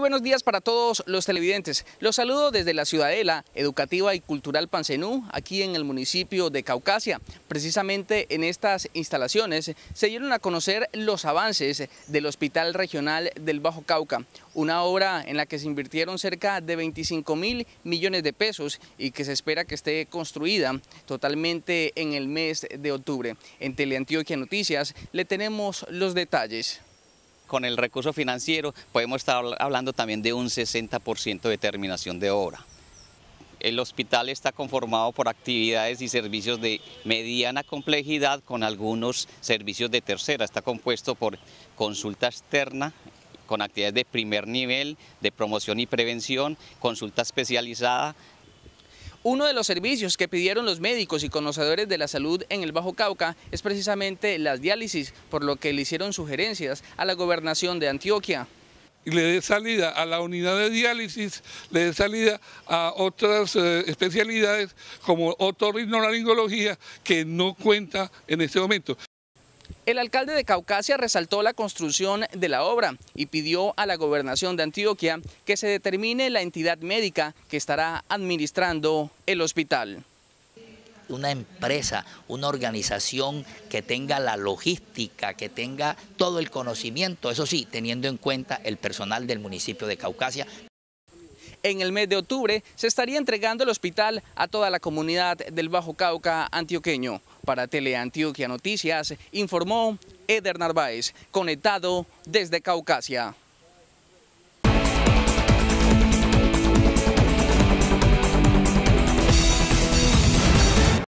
buenos días para todos los televidentes. Los saludo desde la Ciudadela Educativa y Cultural Pancenú, aquí en el municipio de Caucasia. Precisamente en estas instalaciones se dieron a conocer los avances del Hospital Regional del Bajo Cauca, una obra en la que se invirtieron cerca de 25 mil millones de pesos y que se espera que esté construida totalmente en el mes de octubre. En Teleantioquia Noticias le tenemos los detalles con el recurso financiero podemos estar hablando también de un 60% de terminación de obra. El hospital está conformado por actividades y servicios de mediana complejidad con algunos servicios de tercera. Está compuesto por consulta externa, con actividades de primer nivel, de promoción y prevención, consulta especializada, uno de los servicios que pidieron los médicos y conocedores de la salud en el Bajo Cauca es precisamente las diálisis, por lo que le hicieron sugerencias a la gobernación de Antioquia. Le dé salida a la unidad de diálisis, le dé salida a otras eh, especialidades como otorrinolaringología que no cuenta en este momento. El alcalde de Caucasia resaltó la construcción de la obra y pidió a la gobernación de Antioquia que se determine la entidad médica que estará administrando el hospital una empresa, una organización que tenga la logística, que tenga todo el conocimiento, eso sí, teniendo en cuenta el personal del municipio de Caucasia. En el mes de octubre se estaría entregando el hospital a toda la comunidad del Bajo Cauca antioqueño. Para Teleantioquia Noticias, informó Eder Narváez, conectado desde Caucasia.